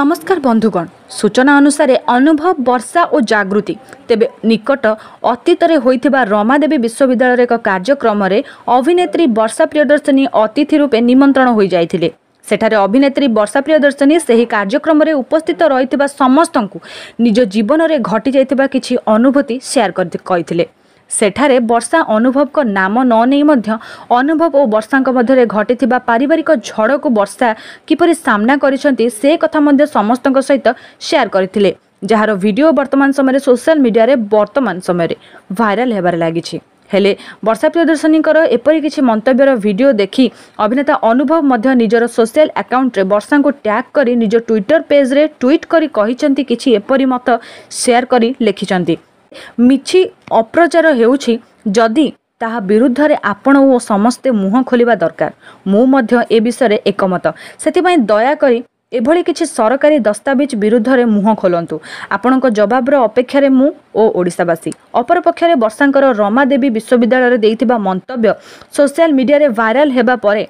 নমস্কার বন্ধুগণ সূচনা অনুসারে অনুভব বর্ষা ও জাগৃতি তেবে নিকট অতীতরে হয়েছে রমাদেবী বিশ্ববিদ্যালয়ের এক কার্যক্রমে অভিনেত্রী বর্ষা প্রিয়দর্শনী অতিথি রূপে নিমন্ত্রণ হয়ে যাই সেঠারে অভিনেত্রী বর্ষা প্রিয়দর্শনী সেই কার্যক্রমে উপস্থিত রয়েছে সমস্ত নিজ জীবনরে ঘটি যাই কিছু অনুভূতি সেয়ার করে ସେଠାରେ ବର୍ଷା ଅନୁଭବଙ୍କ ନାମ ନ ନେଇ ମଧ୍ୟ ଅନୁଭବ ଓ ବର୍ଷାଙ୍କ ମଧ୍ୟରେ ଘଟିଥିବା ପାରିବାରିକ ଝଡ଼କୁ ବର୍ଷା କିପରି ସାମ୍ନା କରିଛନ୍ତି ସେ କଥା ମଧ୍ୟ ସମସ୍ତଙ୍କ ସହିତ ସେୟାର କରିଥିଲେ ଯାହାର ଭିଡ଼ିଓ ବର୍ତ୍ତମାନ ସମୟରେ ସୋସିଆଲ ମିଡ଼ିଆରେ ବର୍ତ୍ତମାନ ସମୟରେ ଭାଇରାଲ ହେବାରେ ଲାଗିଛି ହେଲେ ବର୍ଷା ପ୍ରିୟଦର୍ଶନୀଙ୍କର ଏପରି କିଛି ମନ୍ତବ୍ୟର ଭିଡ଼ିଓ ଦେଖି ଅଭିନେତା ଅନୁଭବ ମଧ୍ୟ ନିଜର ସୋସିଆଲ ଆକାଉଣ୍ଟରେ ବର୍ଷାଙ୍କୁ ଟ୍ୟାଗ୍ କରି ନିଜ ଟ୍ୱିଟର ପେଜ୍ରେ ଟ୍ୱିଟ୍ କରି କହିଛନ୍ତି କିଛି ଏପରି ମତ ସେୟାର କରି ଲେଖିଛନ୍ତି ମିଛି ଅପ୍ରଚାର ହେଉଛି ଯଦି ତାହା ବିରୁଦ୍ଧରେ ଆପଣ ଓ ସମସ୍ତେ ମୁହଁ ଖୋଲିବା ଦରକାର ମୁଁ ମଧ୍ୟ ଏ ବିଷୟରେ ଏକମତ ସେଥିପାଇଁ ଦୟାକରି ଏଭଳି କିଛି ସରକାରୀ ଦସ୍ତାବିଜ ବିରୁଦ୍ଧରେ ମୁହଁ ଖୋଲନ୍ତୁ ଆପଣଙ୍କ ଜବାବର ଅପେକ୍ଷାରେ ମୁଁ ଓ ଓଡ଼ିଶାବାସୀ ଅପରପକ୍ଷରେ ବର୍ଷାଙ୍କର ରମାଦେବୀ ବିଶ୍ୱବିଦ୍ୟାଳୟରେ ଦେଇଥିବା ମନ୍ତବ୍ୟ ସୋସିଆଲ ମିଡ଼ିଆରେ ଭାଇରାଲ ହେବା ପରେ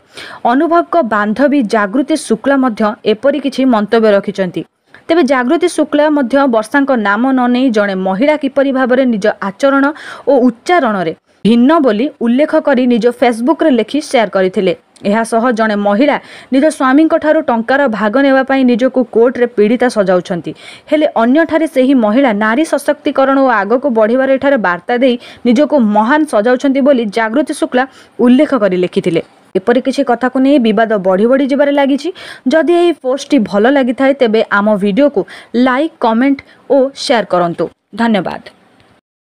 ଅନୁଭବଙ୍କ ବାନ୍ଧବୀ ଜାଗୃତି ଶୁକ୍ଲା ମଧ୍ୟ ଏପରି କିଛି ମନ୍ତବ୍ୟ ରଖିଛନ୍ତି ତେବେ ଜାଗୃତି ଶୁକ୍ଳା ମଧ୍ୟ ବର୍ଷାଙ୍କ ନାମ ନ ନେଇ ଜଣେ ମହିଳା କିପରି ଭାବରେ ନିଜ ଆଚରଣ ଓ ଉଚ୍ଚାରଣରେ ଭିନ୍ନ ବୋଲି ଉଲ୍ଲେଖ କରି ନିଜ ଫେସବୁକ୍ରେ ଲେଖି ସେୟାର କରିଥିଲେ ଏହାସହ ଜଣେ ମହିଳା ନିଜ ସ୍ୱାମୀଙ୍କଠାରୁ ଟଙ୍କାର ଭାଗ ନେବା ପାଇଁ ନିଜକୁ କୋର୍ଟରେ ପୀଡ଼ିତା ସଜାଉଛନ୍ତି ହେଲେ ଅନ୍ୟଠାରେ ସେହି ମହିଳା ନାରୀ ସଶକ୍ତିକରଣ ଓ ଆଗକୁ ବଢ଼ିବାର ଏଠାରେ ବାର୍ତ୍ତା ଦେଇ ନିଜକୁ ମହାନ ସଜାଉଛନ୍ତି ବୋଲି ଜାଗୃତି ଶୁକ୍ଳା ଉଲ୍ଲେଖ କରି ଲେଖିଥିଲେ এপরি কিছু কথাকে নিয়ে বিবাদ বড়ি বড়ি যাবার লাগিছি যদি এই পোস্টটি ভালো লাগি থাকে তেবে আম ভিডিওকে লাইক কমেন্ট ও শেয়ার করতু ধন্যবাদ